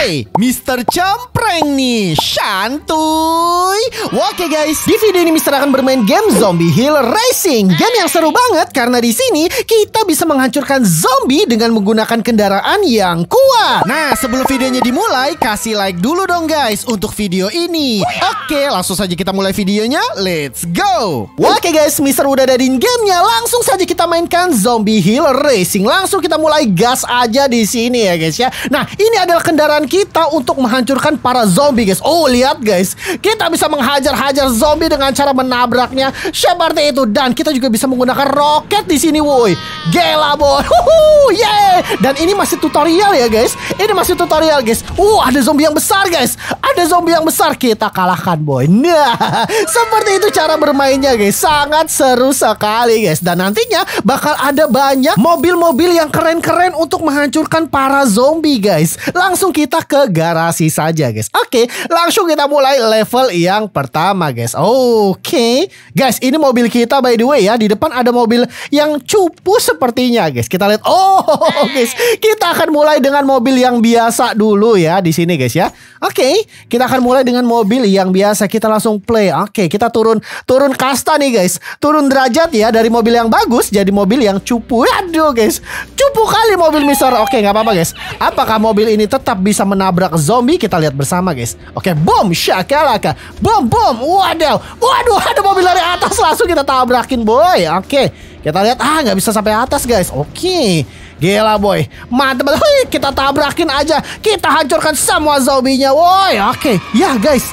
Hey Mr. Campreng nih, santuy. Oke guys, di video ini Mr. akan bermain game Zombie Hill Racing. Game yang seru banget karena di sini kita bisa menghancurkan zombie dengan menggunakan kendaraan yang kuat. Nah, sebelum videonya dimulai, kasih like dulu dong guys untuk video ini. Oke, langsung saja kita mulai videonya. Let's go. Oke guys, Mr. udah ada di gamenya. Langsung saja kita mainkan Zombie Hill Racing. Langsung kita mulai gas aja di sini ya guys ya. Nah, ini adalah kendaraan kita untuk menghancurkan para zombie guys. Oh lihat guys, kita bisa menghajar-hajar zombie dengan cara menabraknya seperti itu dan kita juga bisa menggunakan roket di sini woi. Gila boy. Huhu, yeah. Dan ini masih tutorial ya guys. Ini masih tutorial guys. Uh ada zombie yang besar guys. Ada zombie yang besar kita kalahkan boy. Nah seperti itu cara bermainnya guys. Sangat seru sekali guys. Dan nantinya bakal ada banyak mobil-mobil yang keren-keren untuk menghancurkan para zombie guys. Langsung kita pindah ke garasi saja guys. Oke, langsung kita mulai level yang pertama guys. Oke. Guys, ini mobil kita by the way ya. Di depan ada mobil yang cupu sepertinya guys. Kita lihat. Oh, guys. Kita akan mulai dengan mobil yang biasa dulu ya di sini guys ya. Oke, kita akan mulai dengan mobil yang biasa. Kita langsung play. Oke, kita turun turun kasta nih guys. Turun derajat ya dari mobil yang bagus jadi mobil yang cupu. Aduh guys. Cupu kali mobil Mister. Oke, okay, nggak apa-apa guys. Apakah mobil ini tetap bisa menabrak zombie kita lihat bersama guys. Oke, bom, shakalaka bom bom, Waduh. Waduh, ada mobil dari atas langsung kita tabrakin boy. Oke. Kita lihat ah nggak bisa sampai atas guys. Oke. Gila boy. Mantap. Hui, kita tabrakin aja. Kita hancurkan semua zombinya woi. Oke. Ya guys.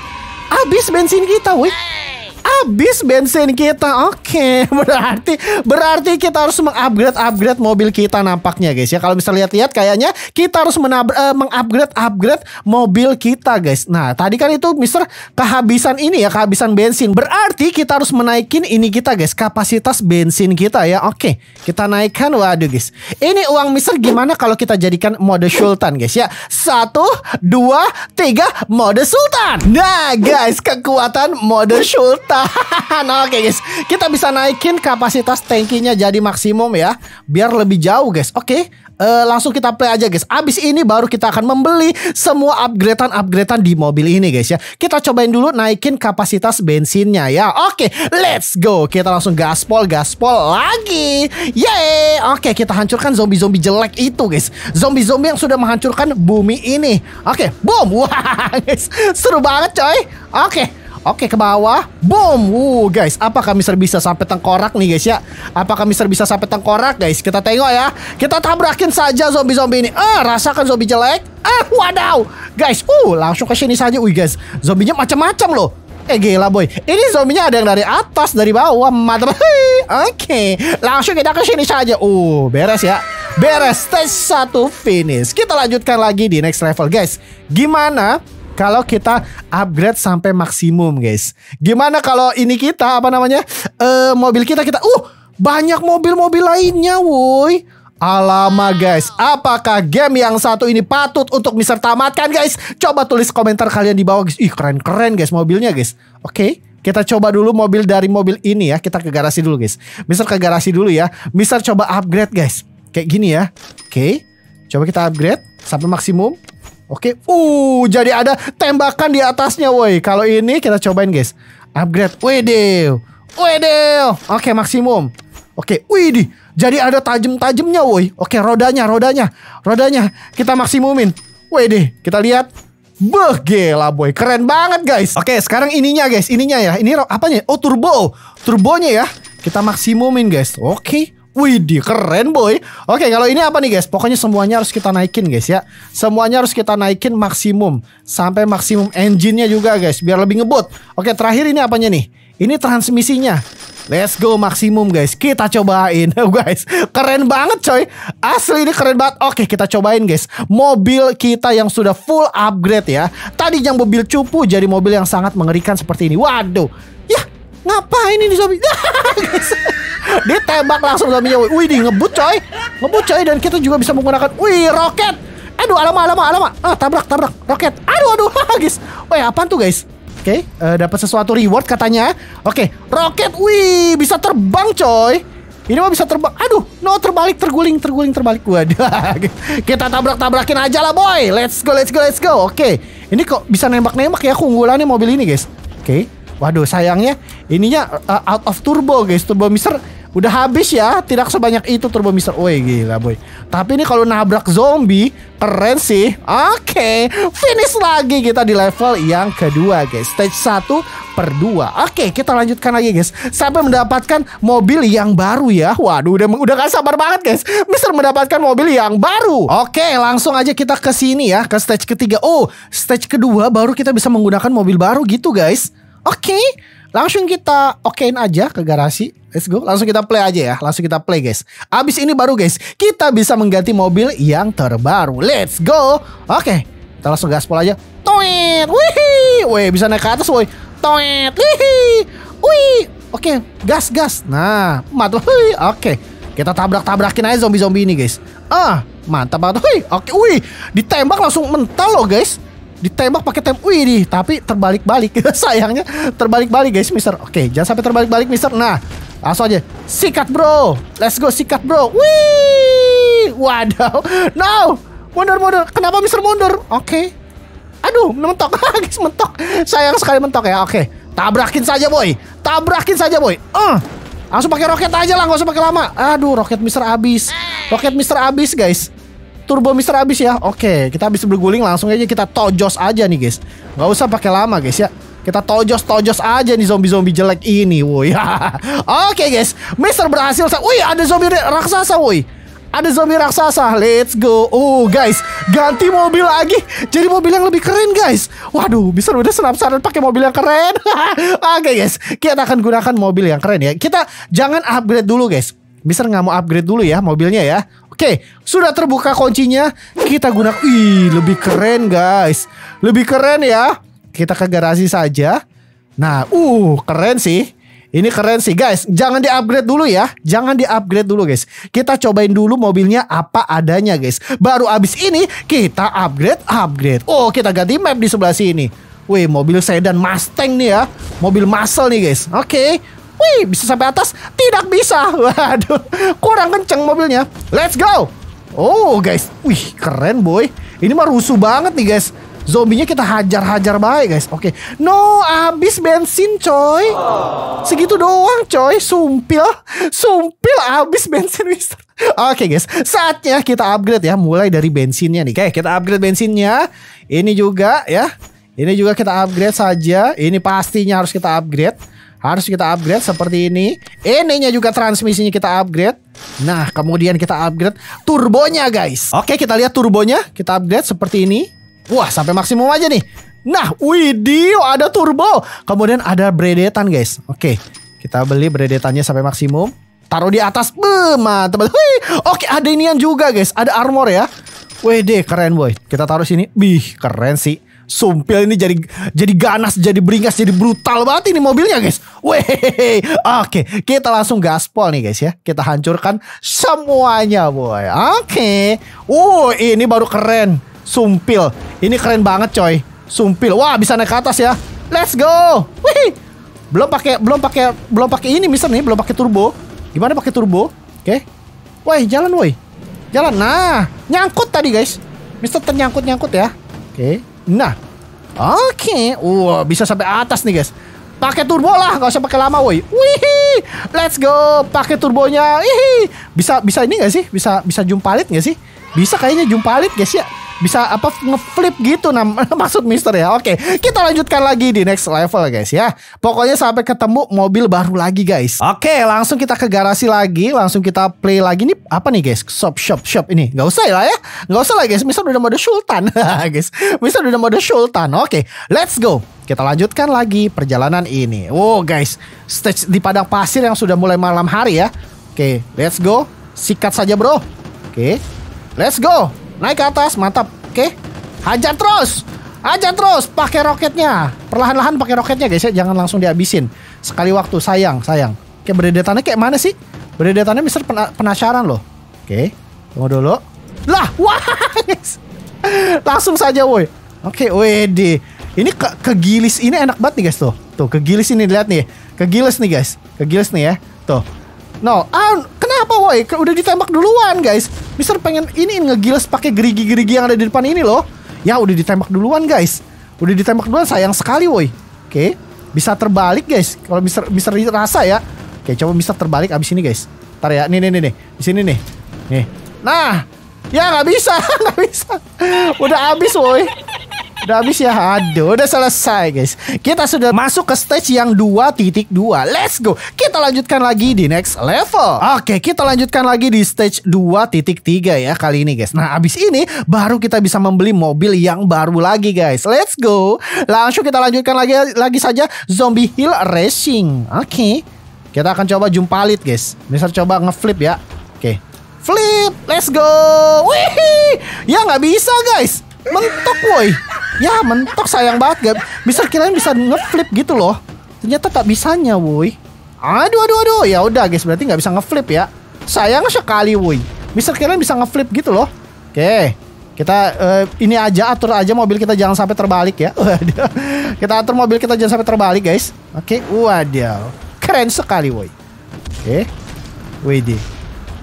Habis bensin kita woi habis bensin kita. Oke, okay. berarti berarti kita harus mengupgrade-upgrade mobil kita nampaknya guys ya. Kalau bisa lihat-lihat kayaknya kita harus uh, mengupgrade-upgrade mobil kita guys. Nah, tadi kan itu Mister kehabisan ini ya, kehabisan bensin. Berarti kita harus menaikin ini kita guys, kapasitas bensin kita ya. Oke, okay. kita naikkan. Waduh guys. Ini uang Mister gimana kalau kita jadikan mode sultan guys ya. Satu, dua, tiga, mode sultan. Nah guys, kekuatan mode sultan nah oke okay, guys, kita bisa naikin kapasitas tankinya jadi maksimum ya, biar lebih jauh guys. Oke, okay, uh, eh, langsung kita play aja guys. Abis ini baru kita akan membeli semua upgradean-upgradean di mobil ini guys ya. Kita cobain dulu naikin kapasitas bensinnya ya. Oke, okay, let's go. Kita langsung gaspol, gaspol lagi. Yeay. Oke, okay, kita hancurkan zombie-zombie jelek itu guys. Zombie-zombie yang sudah menghancurkan bumi ini. Oke, okay, boom. Wah, guys, seru banget coy. Oke. Okay. Oke ke bawah, boom. Uh guys, apakah Mister bisa sampai tengkorak nih guys ya? Apakah Mister bisa sampai tengkorak guys? Kita tengok ya. Kita tabrakin saja zombie-zombie ini. Ah, rasakan zombie jelek. Ah, wadaw. Guys, uh langsung ke sini saja. Wih guys, zombinya macam-macam loh. Eh gila boy, ini zombinya ada yang dari atas, dari bawah, mantap. Oke, langsung kita ke sini saja. Uh, beres ya. Beres stage 1 finish. Kita lanjutkan lagi di next level guys. Gimana kalau kita upgrade sampai maksimum, guys. Gimana kalau ini kita apa namanya? Uh, mobil kita kita uh banyak mobil-mobil lainnya, woi. Alama guys, apakah game yang satu ini patut untuk Mister tamatkan guys? Coba tulis komentar kalian di bawah guys. Ih keren-keren guys mobilnya guys. Oke, okay. Kita coba dulu mobil dari mobil ini ya. Kita ke garasi dulu guys. Mister ke garasi dulu ya. Mister coba upgrade guys. Kayak gini ya. Oke. Okay. Coba kita upgrade sampai maksimum. Oke, uh jadi ada tembakan di atasnya, woi. Kalau ini kita cobain, guys. Upgrade. Wede. Wede. Oke, maksimum. Oke, widih. Jadi ada tajam-tajamnya, woi. Oke, rodanya, rodanya. Rodanya kita maksimumin. deh. kita lihat. Beh, gila boy, keren banget guys. Oke, sekarang ininya guys, ininya ya. Ini apanya? Oh, turbo. Turbonya ya. Kita maksimumin guys. Oke. Widih, keren boy. Oke, kalau ini apa nih guys? Pokoknya semuanya harus kita naikin guys ya. Semuanya harus kita naikin maksimum sampai maksimum engine-nya juga guys biar lebih ngebut. Oke, terakhir ini apanya nih? Ini transmisinya. Let's go maksimum guys. Kita cobain guys. Keren banget coy. Asli ini keren banget. Oke, kita cobain guys. Mobil kita yang sudah full upgrade ya. Tadi yang mobil cupu jadi mobil yang sangat mengerikan seperti ini. Waduh ngapain ini zombie dia tembak langsung zombinya wih di ngebut coy ngebut coy dan kita juga bisa menggunakan wih roket aduh alamak alamak alamak ah tabrak tabrak roket aduh aduh guys wih apaan tuh guys Oke, okay, uh, eh, dapat sesuatu reward katanya. Oke, okay, roket, wih, bisa terbang coy. Ini mah bisa terbang. Aduh, no terbalik, terguling, terguling, terbalik. waduh kita tabrak-tabrakin aja lah boy. Let's go, let's go, let's go. Oke, okay. ini kok bisa nembak-nembak ya keunggulannya mobil ini guys. Oke, Waduh sayangnya ininya uh, out of turbo guys. Turbo mister udah habis ya, tidak sebanyak itu turbo mister. Woi gila boy. Tapi ini kalau nabrak zombie keren sih. Oke, okay, finish lagi kita di level yang kedua guys. Stage 1 per 2. Oke, okay, kita lanjutkan lagi guys. Sampai mendapatkan mobil yang baru ya. Waduh, udah udah gak sabar banget guys. Mister mendapatkan mobil yang baru. Oke, okay, langsung aja kita ke sini ya, ke stage ketiga. Oh, stage kedua baru kita bisa menggunakan mobil baru gitu guys. Oke, langsung kita okein aja ke garasi. Let's go, langsung kita play aja ya, langsung kita play guys. Abis ini baru guys, kita bisa mengganti mobil yang terbaru. Let's go. Oke, okay, kita langsung gaspol aja. Toet, wih, wih bisa naik ke atas woi. Toet, wih, wih. Oke, gas gas. Nah, mat, wih. Oke, kita tabrak-tabrakin aja zombie-zombie ini guys. Ah, mantap banget. Wih, oke, wih, ditembak langsung mental loh guys ditembak pakai tem wih nih tapi terbalik-balik sayangnya terbalik-balik guys mister oke jangan sampai terbalik-balik mister nah langsung aja sikat bro let's go sikat bro wih waduh no mundur mundur kenapa mister mundur oke aduh mentok guys mentok sayang sekali mentok ya oke tabrakin saja boy tabrakin saja boy uh. langsung pakai roket aja lah nggak usah pakai lama aduh roket mister abis roket mister abis guys turbo mister habis ya. Oke, kita habis berguling langsung aja kita tojos aja nih guys. Nggak usah pakai lama guys ya. Kita tojos-tojos aja nih zombie-zombie jelek ini, woi. Oke guys, Mister berhasil. Wih, ada zombie raksasa, woi. Ada zombie raksasa, let's go. Oh guys, ganti mobil lagi. Jadi mobil yang lebih keren guys. Waduh, bisa udah senap saran pakai mobil yang keren. Oke okay, guys, kita akan gunakan mobil yang keren ya. Kita jangan upgrade dulu guys. Mister nggak mau upgrade dulu ya mobilnya ya. Oke, sudah terbuka kuncinya. Kita gunakan. Ih, lebih keren guys. Lebih keren ya. Kita ke garasi saja. Nah, uh, keren sih. Ini keren sih guys. Jangan di-upgrade dulu ya. Jangan di-upgrade dulu guys. Kita cobain dulu mobilnya apa adanya guys. Baru abis ini kita upgrade upgrade. Oh, kita ganti map di sebelah sini. Wih, mobil sedan Mustang nih ya. Mobil muscle nih guys. Oke. Okay. Wih, bisa sampai atas? Tidak bisa. Waduh, kurang kenceng mobilnya. Let's go. Oh, guys. Wih, keren boy. Ini mah rusuh banget nih, guys. Zombinya kita hajar-hajar baik, guys. Oke. Okay. No, habis bensin, coy. Segitu doang, coy. Sumpil. Sumpil habis bensin, Mister. Oke okay, guys, saatnya kita upgrade ya. Mulai dari bensinnya nih. Oke, okay, kita upgrade bensinnya. Ini juga ya. Ini juga kita upgrade saja. Ini pastinya harus kita upgrade harus kita upgrade seperti ini. Ininya juga transmisinya kita upgrade. Nah, kemudian kita upgrade turbonya, guys. Oke, kita lihat turbonya. Kita upgrade seperti ini. Wah, sampai maksimum aja nih. Nah, widih, ada turbo. Kemudian ada bredetan, guys. Oke, kita beli bredetannya sampai maksimum. Taruh di atas. mantap. Oke, ada inian juga, guys. Ada armor ya. Wede, keren boy. Kita taruh sini. Bih, keren sih. Sumpil ini jadi jadi ganas, jadi beringas, jadi brutal banget ini mobilnya guys. Weh, oke kita langsung gaspol nih guys ya. Kita hancurkan semuanya boy. Oke, uh ini baru keren. Sumpil, ini keren banget coy. Sumpil, wah bisa naik ke atas ya. Let's go. Wih, belum pakai belum pakai belum pakai ini mister nih, belum pakai turbo. Gimana pakai turbo? Oke, woi jalan woi, jalan. Nah, nyangkut tadi guys. Mister ternyangkut nyangkut ya. Oke. Nah, Oke, okay. wah bisa sampai atas nih guys. Pakai turbo lah, nggak usah pakai lama, woi. Wih, let's go. Pakai turbonya. Wih, bisa bisa ini nggak sih? Bisa bisa jumpalit nggak sih? Bisa kayaknya jumpalit guys ya bisa apa ngeflip gitu nam maksud Mister ya. Oke, kita lanjutkan lagi di next level guys ya. Pokoknya sampai ketemu mobil baru lagi guys. Oke, langsung kita ke garasi lagi, langsung kita play lagi nih apa nih guys? Shop shop shop ini. Gak usah lah ya. ya. Gak usah lah guys. Mister udah mode sultan guys. Mister udah mode sultan. Oke, let's go. Kita lanjutkan lagi perjalanan ini. Wow guys, stage di padang pasir yang sudah mulai malam hari ya. Oke, let's go. Sikat saja bro. Oke, let's go. Naik ke atas, mantap. Oke. Hajar terus. Hajar terus pakai roketnya. Perlahan-lahan pakai roketnya guys ya, jangan langsung dihabisin. Sekali waktu, sayang, sayang. Oke, berdedetannya kayak mana sih? Berdedetannya Mister penasaran loh. Oke. Tunggu dulu. Lah, wah. langsung saja woi. Oke, WD. Ini ke kegilis ini enak banget nih guys tuh. Tuh, kegilis ini lihat nih. Kegilis nih guys. Kegilis nih ya. Tuh. No, ah, kenapa woi? Udah ditembak duluan guys. Mister pengen ini ngegiles pakai gerigi-gerigi yang ada di depan ini loh. Ya udah ditembak duluan guys. Udah ditembak duluan sayang sekali woi. Oke. Bisa terbalik guys. Kalau Mister Mister rasa ya. Oke, coba Mister terbalik abis ini guys. Ntar ya. Nih nih nih nih. Di sini nih. Nih. Nah. Ya nggak bisa, nggak bisa. Udah abis woi. Udah habis ya. Aduh, udah selesai guys. Kita sudah masuk ke stage yang 2.2. Let's go. Kita lanjutkan lagi di next level. Oke, kita lanjutkan lagi di stage 2.3 ya kali ini guys. Nah, abis ini baru kita bisa membeli mobil yang baru lagi guys. Let's go. Langsung kita lanjutkan lagi lagi saja Zombie Hill Racing. Oke. Kita akan coba jumpalit guys. Bisa coba ngeflip ya. Oke. Flip, let's go. Wih, ya nggak bisa guys mentok woi ya mentok sayang banget gak bisa kirain bisa ngeflip gitu loh ternyata tak bisanya woi aduh aduh aduh ya udah guys berarti nggak bisa ngeflip ya sayang sekali woi bisa kirain bisa ngeflip gitu loh oke kita uh, ini aja atur aja mobil kita jangan sampai terbalik ya waduh kita atur mobil kita jangan sampai terbalik guys oke waduh keren sekali woi oke Widih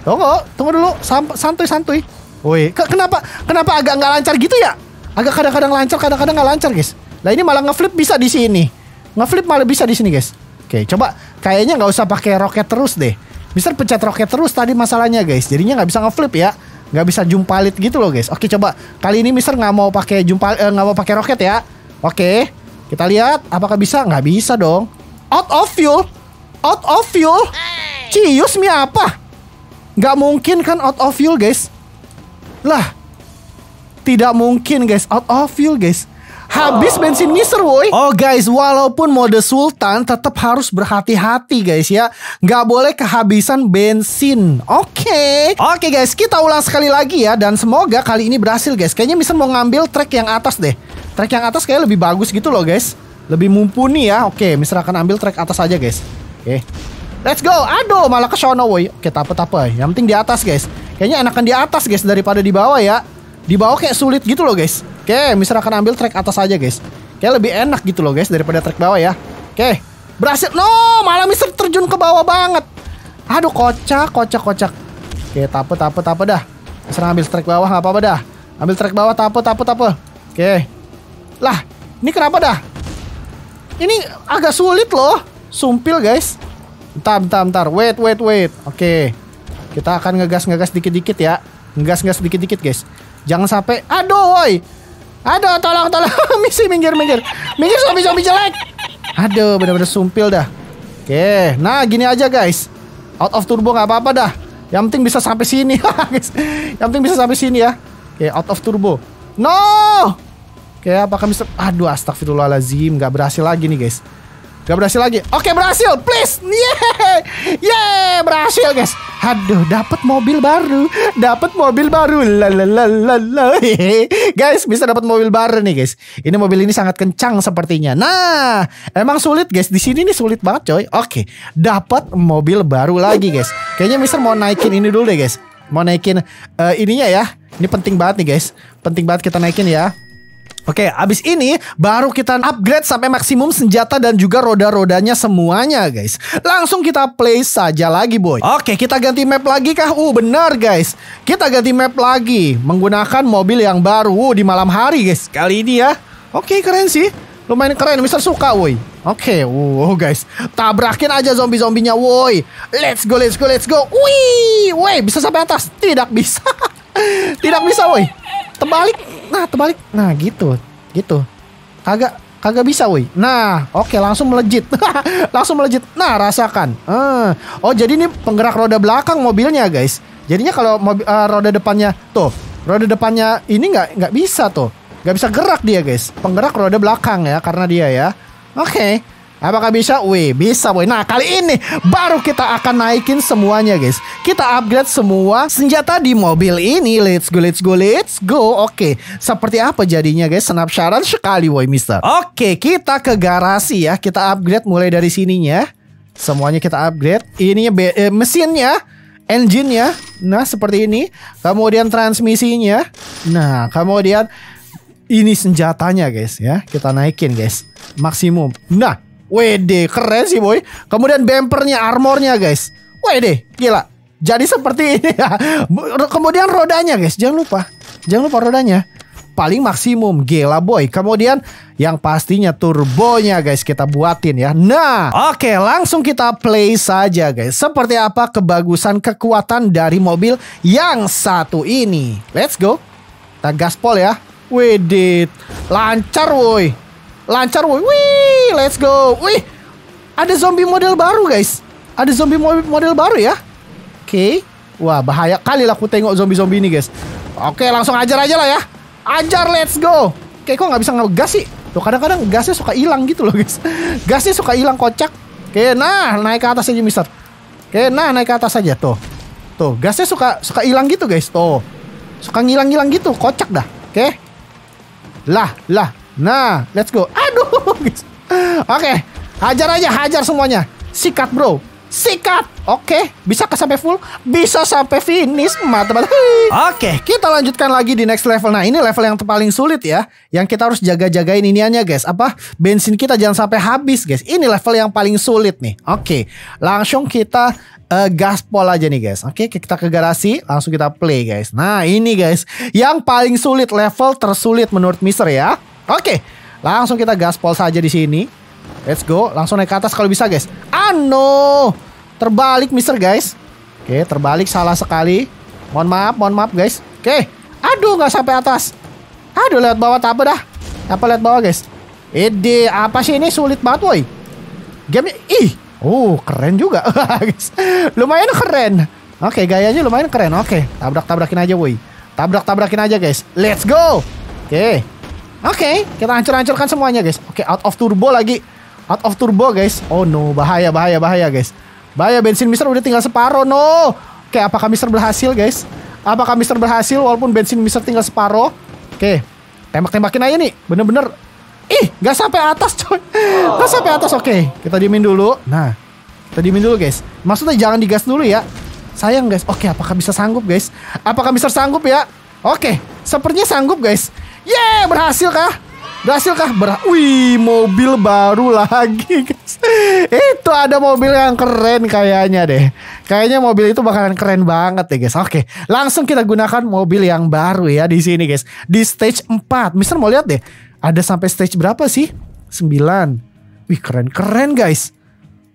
tunggu, tunggu dulu, santuy-santuy. Woi, kenapa kenapa agak nggak lancar gitu ya? Agak kadang-kadang lancar, kadang-kadang nggak lancar, guys. Lah ini malah ngeflip bisa di sini. Ngeflip malah bisa di sini, guys. Oke, coba kayaknya nggak usah pakai roket terus deh. Bisa pencet roket terus tadi masalahnya, guys. Jadinya nggak bisa ngeflip ya. Nggak bisa jumpalit gitu loh, guys. Oke, coba kali ini Mister nggak mau pakai jumpal eh, nggak eh, mau pakai roket ya. Oke. Kita lihat apakah bisa? Nggak bisa dong. Out of fuel. Out of fuel. Cius mi apa? Nggak mungkin kan out of fuel, guys. Lah, tidak mungkin guys, out of fuel guys. Habis bensin miser woi. Oh guys, walaupun mode sultan tetap harus berhati-hati guys ya. Nggak boleh kehabisan bensin. Oke. Okay. Oke okay, guys, kita ulang sekali lagi ya. Dan semoga kali ini berhasil guys. Kayaknya miser mau ngambil track yang atas deh. Track yang atas kayak lebih bagus gitu loh guys. Lebih mumpuni ya. Oke, okay, miser akan ambil track atas aja guys. Oke. Okay. Let's go. Aduh, malah ke sono woi. Oke, apa-apa. Yang penting di atas, guys. Kayaknya enakan di atas, guys, daripada di bawah ya. Di bawah kayak sulit gitu loh, guys. Oke, misalkan ambil trek atas aja, guys. Kayak lebih enak gitu loh, guys, daripada trek bawah ya. Oke. Berhasil. No, malah Mister terjun ke bawah banget. Aduh, kocak, kocak, kocak. Oke, tapet tape, tape dah. Mister ambil trek bawah, nggak apa-apa dah. Ambil trek bawah, tape, tape, tape. Oke. Lah, ini kenapa dah? Ini agak sulit loh. Sumpil, guys. Bentar, bentar, bentar. Wait, wait, wait. Oke. Okay. Kita akan ngegas-ngegas dikit-dikit ya. Ngegas-ngegas dikit-dikit, guys. Jangan sampai... Aduh, woi. Aduh, tolong, tolong. Misi, minggir, minggir. Minggir zombie-zombie jelek. Aduh, bener-bener sumpil dah. Oke, okay. nah gini aja, guys. Out of turbo nggak apa-apa dah. Yang penting bisa sampai sini, guys. Yang penting bisa sampai sini ya. Oke, okay, out of turbo. No! Oke, okay, apakah bisa... Aduh, astagfirullahaladzim. Gak berhasil lagi nih, guys. Gak berhasil lagi. Oke berhasil, please. Yeay. Yeay, berhasil guys. Aduh, dapat mobil baru. Dapat mobil baru. Lalalala. guys, bisa dapat mobil baru nih guys. Ini mobil ini sangat kencang sepertinya. Nah, emang sulit guys. Di sini nih sulit banget coy. Oke, dapat mobil baru lagi guys. Kayaknya Mister mau naikin ini dulu deh guys. Mau naikin uh, ininya ya. Ini penting banget nih guys. Penting banget kita naikin ya. Oke, abis ini baru kita upgrade sampai maksimum senjata dan juga roda-rodanya semuanya, guys. Langsung kita play saja lagi, boy. Oke, kita ganti map lagi kah? Uh, benar, guys. Kita ganti map lagi menggunakan mobil yang baru uh, di malam hari, guys. Kali ini ya. Oke, keren sih. Lumayan keren, Mister suka, woi. Oke, uh, guys. Tabrakin aja zombie-zombinya, woi. Let's go, let's go, let's go. Wih, woi, bisa sampai atas? Tidak bisa. Tidak bisa, woi. Terbalik nah terbalik nah gitu gitu kagak kagak bisa woi nah oke okay, langsung melejit langsung melejit nah rasakan uh. oh jadi ini penggerak roda belakang mobilnya guys jadinya kalau mobil, uh, eh, roda depannya tuh roda depannya ini nggak nggak bisa tuh nggak bisa gerak dia guys penggerak roda belakang ya karena dia ya oke okay. Apakah bisa? Wih, bisa boy. Nah, kali ini baru kita akan naikin semuanya guys. Kita upgrade semua senjata di mobil ini. Let's go, let's go, let's go. Oke, seperti apa jadinya guys? Senap syarat sekali boy, mister. Oke, kita ke garasi ya. Kita upgrade mulai dari sininya. Semuanya kita upgrade. Ini eh, mesinnya, engine-nya. Nah, seperti ini. Kemudian transmisinya. Nah, kemudian ini senjatanya guys ya. Kita naikin guys. Maksimum. Nah, WD keren sih boy. Kemudian bempernya, armornya guys. WD gila. Jadi seperti ini ya. Kemudian rodanya guys, jangan lupa. Jangan lupa rodanya. Paling maksimum gila boy. Kemudian yang pastinya turbonya guys kita buatin ya. Nah, oke okay, langsung kita play saja guys. Seperti apa kebagusan kekuatan dari mobil yang satu ini. Let's go. Kita gaspol ya. Wedit. Lancar woi lancar woi wih let's go wih ada zombie model baru guys ada zombie model baru ya oke okay. wah bahaya kali lah aku tengok zombie zombie ini guys oke okay, langsung ajar aja lah ya ajar let's go oke okay, kok nggak bisa ngegas sih tuh kadang-kadang gasnya suka hilang gitu loh guys gasnya suka hilang kocak oke nah naik ke atas aja mister oke nah naik ke atas aja tuh tuh gasnya suka suka hilang gitu guys tuh suka ngilang-ngilang gitu kocak dah oke lah lah Nah, let's go. Aduh. Gitu. Oke, okay. hajar aja, hajar semuanya. Sikat, bro. Sikat. Oke, okay. bisa ke sampai full, bisa sampai finish, mata-mata. Oke, okay. kita lanjutkan lagi di next level. Nah, ini level yang paling sulit ya, yang kita harus jaga-jagain ini aja, guys. Apa? Bensin kita jangan sampai habis, guys. Ini level yang paling sulit nih. Oke, okay. langsung kita uh, eh, gaspol aja nih guys. Oke, okay, kita ke garasi, langsung kita play guys. Nah, ini guys, yang paling sulit level tersulit menurut Mister ya. Oke, langsung kita gaspol saja di sini. Let's go, langsung naik ke atas kalau bisa guys. Ah terbalik Mister guys. Oke, terbalik salah sekali. Mohon maaf, mohon maaf guys. Oke, aduh nggak sampai atas. Aduh lewat bawah tak apa dah. Apa lihat bawah guys? Ide apa sih ini sulit banget woi. Game ih, oh keren juga guys. lumayan keren. Oke, gayanya lumayan keren. Oke, tabrak-tabrakin aja woi. Tabrak-tabrakin aja guys. Let's go. Oke. Oke, okay, kita hancur-hancurkan semuanya, guys. Oke, okay, out of turbo lagi. Out of turbo, guys. Oh no, bahaya, bahaya, bahaya, guys. Bahaya, bensin Mister udah tinggal separoh, no. Oke, okay, apakah Mister berhasil, guys? Apakah Mister berhasil walaupun bensin Mister tinggal separoh? Oke, okay, tembak-tembakin aja nih. Bener-bener. Ih, gak sampai atas, coy. Gak sampai atas, oke. Okay, kita diemin dulu. Nah, kita diemin dulu, guys. Maksudnya jangan digas dulu ya. Sayang, guys. Oke, okay, apakah bisa sanggup, guys? Apakah Mister sanggup ya? Oke, okay, sepertinya sanggup, guys. Yeah, berhasil kah? Berhasil kah? Ber Wih, mobil baru lagi, guys. itu ada mobil yang keren kayaknya deh. Kayaknya mobil itu bakalan keren banget ya, guys. Oke, langsung kita gunakan mobil yang baru ya di sini, guys. Di stage 4. Mister mau lihat deh. Ada sampai stage berapa sih? 9. Wih, keren-keren, guys.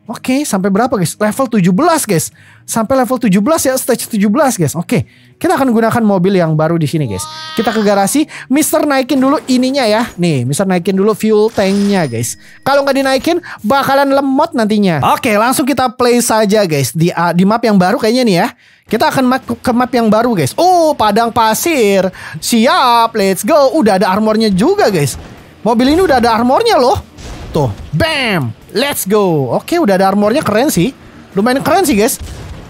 Oke, okay, sampai berapa guys? Level 17 guys. Sampai level 17 ya, stage 17 guys. Oke, okay. kita akan gunakan mobil yang baru di sini guys. Kita ke garasi, Mister naikin dulu ininya ya. Nih, Mister naikin dulu fuel tanknya guys. Kalau nggak dinaikin, bakalan lemot nantinya. Oke, okay, langsung kita play saja guys. Di, uh, di map yang baru kayaknya nih ya. Kita akan ke map yang baru guys. Oh, padang pasir. Siap, let's go. Udah ada armornya juga guys. Mobil ini udah ada armornya loh. Tuh, bam! Let's go! Oke, udah ada armornya keren sih. Lumayan keren sih, guys.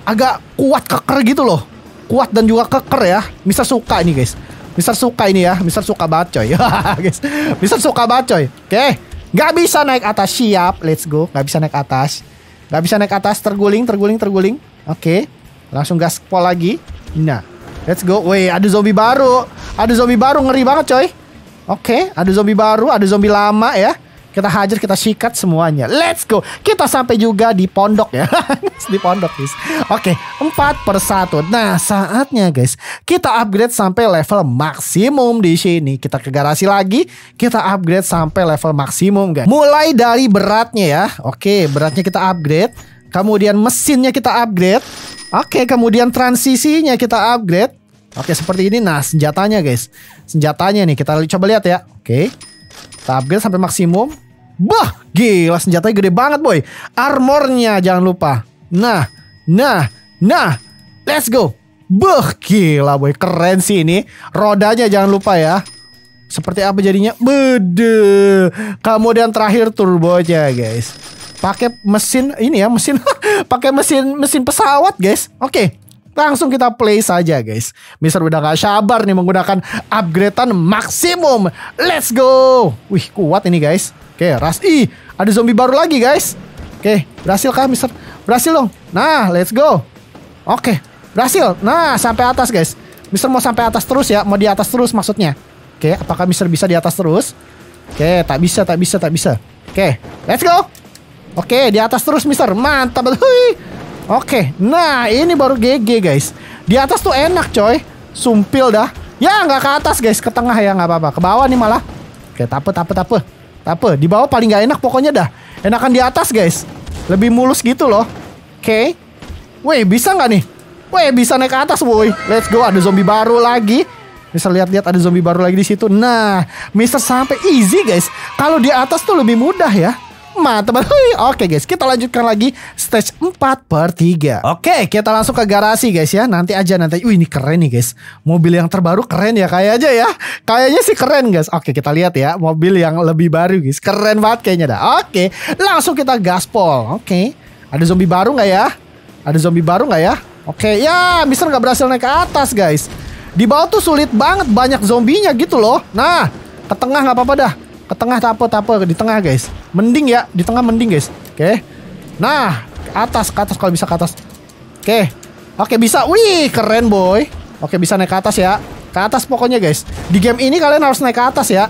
Agak kuat keker gitu loh. Kuat dan juga keker ya. Mister suka ini, guys. Mister suka ini ya. Mister suka banget, coy. guys. Mister suka banget, coy. Oke. Gak bisa naik atas. Siap. Let's go. Gak bisa naik atas. Gak bisa naik atas. Terguling, terguling, terguling. Oke. langsung gas pol lagi. Nah. Let's go. Woi, ada zombie baru. Ada zombie baru. Ngeri banget, coy. Oke. Ada zombie baru. Ada zombie lama ya kita hajar kita sikat semuanya let's go kita sampai juga di pondok ya di pondok guys oke empat persatu nah saatnya guys kita upgrade sampai level maksimum di sini kita ke garasi lagi kita upgrade sampai level maksimum guys mulai dari beratnya ya oke beratnya kita upgrade kemudian mesinnya kita upgrade oke kemudian transisinya kita upgrade oke seperti ini nah senjatanya guys senjatanya nih kita coba lihat ya oke kita upgrade sampai maksimum. Bah, gila senjatanya gede banget boy. Armornya jangan lupa. Nah, nah, nah. Let's go. Bah, gila boy. Keren sih ini. Rodanya jangan lupa ya. Seperti apa jadinya? Bede. Kemudian terakhir turbonya guys. Pakai mesin ini ya, mesin pakai mesin mesin pesawat guys. Oke. Okay. Langsung kita play saja guys. Mister udah gak sabar nih menggunakan upgradean maksimum. Let's go. Wih kuat ini guys. Oke ras. Ih ada zombie baru lagi guys. Oke berhasil kah Mister? Berhasil dong. Nah let's go. Oke berhasil. Nah sampai atas guys. Mister mau sampai atas terus ya. Mau di atas terus maksudnya. Oke apakah Mister bisa di atas terus? Oke tak bisa tak bisa tak bisa. Oke let's go. Oke di atas terus Mister. Mantap. Hui. Oke, nah ini baru GG guys. Di atas tuh enak coy. Sumpil dah. Ya nggak ke atas guys, ke tengah ya nggak apa-apa. Ke bawah nih malah. Oke, tape tape tape. Tape, di bawah paling nggak enak pokoknya dah. Enakan di atas guys. Lebih mulus gitu loh. Oke. Woi, bisa nggak nih? Woi, bisa naik ke atas woi. Let's go, ada zombie baru lagi. Bisa lihat-lihat ada zombie baru lagi di situ. Nah, Mister sampai easy guys. Kalau di atas tuh lebih mudah ya teman-teman. Oke guys, kita lanjutkan lagi stage 4 per 3. Oke, kita langsung ke garasi guys ya. Nanti aja nanti. Wih, ini keren nih guys. Mobil yang terbaru keren ya kayak aja ya. Kayaknya sih keren guys. Oke, kita lihat ya mobil yang lebih baru guys. Keren banget kayaknya dah. Oke, langsung kita gaspol. Oke. Ada zombie baru gak ya? Ada zombie baru gak ya? Oke, ya Mister nggak berhasil naik ke atas guys. Di bawah tuh sulit banget banyak zombinya gitu loh. Nah, ke tengah nggak apa-apa dah. Ke tengah tapo tapo di tengah guys. Mending ya, di tengah mending guys. Oke. Okay. Nah, ke atas ke atas kalau bisa ke atas. Oke. Okay. Oke, okay, bisa. Wih, keren boy. Oke, bisa naik ke atas ya. Ke atas pokoknya guys. Di game ini kalian harus naik ke atas ya.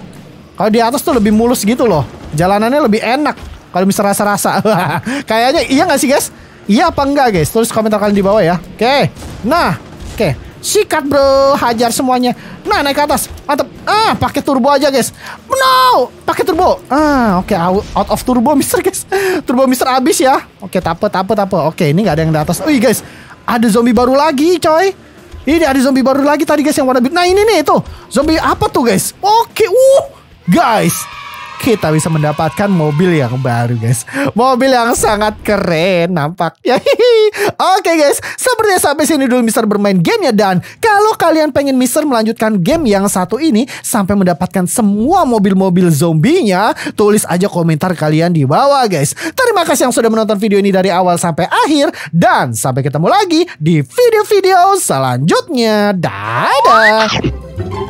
Kalau di atas tuh lebih mulus gitu loh. Jalanannya lebih enak kalau bisa rasa-rasa. Kayaknya iya gak sih guys? Iya apa enggak guys? Tulis komentar kalian di bawah ya. Oke. Okay. Nah, oke. Okay. Sikat bro, hajar semuanya. Nah, naik ke atas. mantep, Ah, pakai turbo aja, guys. No, pakai turbo. Ah, oke, okay, out of turbo Mister, guys. Turbo Mister abis ya. Oke, okay, tape tape tape. Oke, okay, ini nggak ada yang di atas. Wih, guys. Ada zombie baru lagi, coy. Ini ada zombie baru lagi tadi, guys, yang warna biru. Nah, ini nih itu. Zombie apa tuh, guys? Oke, okay, uh. Guys, kita bisa mendapatkan mobil yang baru guys. Mobil yang sangat keren nampaknya. Oke guys, sepertinya sampai sini dulu Mister bermain gamenya dan kalau kalian pengen Mister melanjutkan game yang satu ini sampai mendapatkan semua mobil-mobil zombinya, tulis aja komentar kalian di bawah guys. Terima kasih yang sudah menonton video ini dari awal sampai akhir dan sampai ketemu lagi di video-video selanjutnya. Dadah.